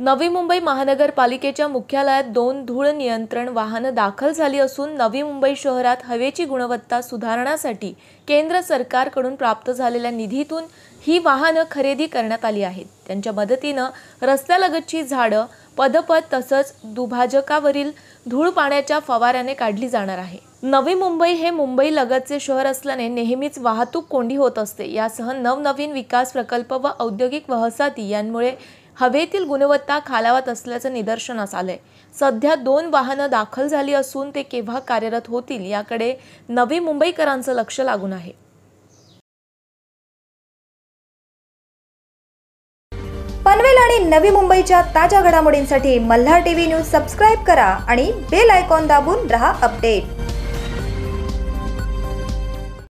नवी मुंबई महानगरपालिकेच्या मुख्यालयात दोन धूळ नियंत्रण वाहनं दाखल झाली असून नवी मुंबई शहरात हवेची गुणवत्ता सुधारण्यासाठी केंद्र सरकारकडून प्राप्त झालेल्या निधीतून ही वाहनं खरेदी करण्यात आली आहेत त्यांच्या मदतीनं रस्त्यालगतची झाडं पदपद तसंच दुभाजकावरील धूळ पाण्याच्या फवाऱ्याने काढली जाणार आहे नवी मुंबई हे मुंबई लगतचे शहर असल्याने नेहमीच वाहतूक कोंडी होत असते यासह नवनवीन विकास प्रकल्प व औद्योगिक वहसाती यांमुळे हवेतील गुणवत्ता खालावत असल्याचं निदर्शनास आलंय सध्या दोन वाहनं दाखल झाली असून ते केव्हा कार्यरत होतील याकडे नवी मुंबईकरांचं लक्ष लागून आहे पनवेल आणि नवी मुंबईच्या ताज्या घडामोडींसाठी मल्हार टीव्ही न्यूज सबस्क्राईब करा आणि बेल आयकॉन दाबून रहा अपडेट